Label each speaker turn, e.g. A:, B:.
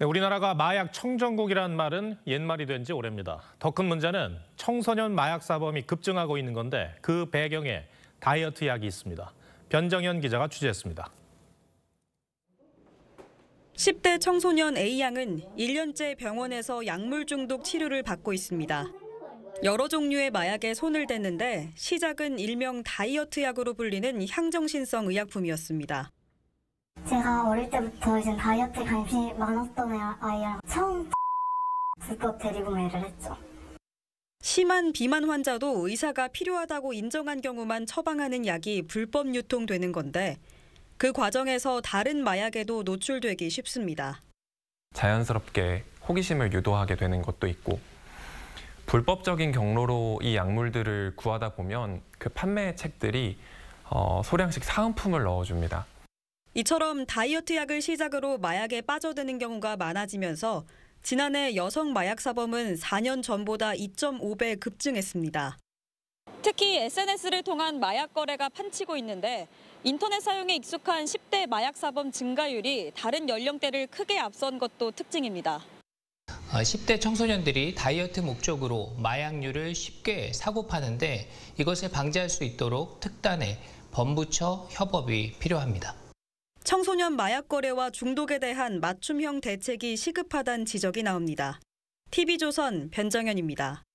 A: 네, 우리나라가 마약 청정국이라는 말은 옛말이 된 지 오래입니다. 더 큰 문제는 청소년 마약 사범이 급증하고 있는 건데 그 배경에 다이어트 약이 있습니다. 변정현 기자가 취재했습니다.
B: 10대 청소년 A양은 1년째 병원에서 약물 중독 치료를 받고 있습니다. 여러 종류의 마약에 손을 댔는데 시작은 일명 다이어트 약으로 불리는 향정신성 의약품이었습니다.
C: 제가 어릴 때부터 이제 다이어트 관심이 많았던 아이랑 처음 불법 대리구매를 했죠.
B: 심한 비만 환자도 의사가 필요하다고 인정한 경우만 처방하는 약이 불법 유통되는 건데 그 과정에서 다른 마약에도 노출되기 쉽습니다.
D: 자연스럽게 호기심을 유도하게 되는 것도 있고 불법적인 경로로 이 약물들을 구하다 보면 그 판매 책들이 어, 소량씩 사은품을 넣어줍니다.
B: 이처럼 다이어트 약을 시작으로 마약에 빠져드는 경우가 많아지면서 지난해 여성 마약 사범은 4년 전보다 2.5배 급증했습니다. 특히 SNS를 통한 마약 거래가 판치고 있는데 인터넷 사용에 익숙한 10대 마약 사범 증가율이 다른 연령대를 크게 앞선 것도 특징입니다.
C: 10대 아, 청소년들이 다이어트 목적으로 마약류를 쉽게 사고 파는데 이것을 방지할 수 있도록 특단의 범부처 협업이 필요합니다.
B: 청소년 마약 거래와 중독에 대한 맞춤형 대책이 시급하단 지적이 나옵니다. TV조선 변정현입니다.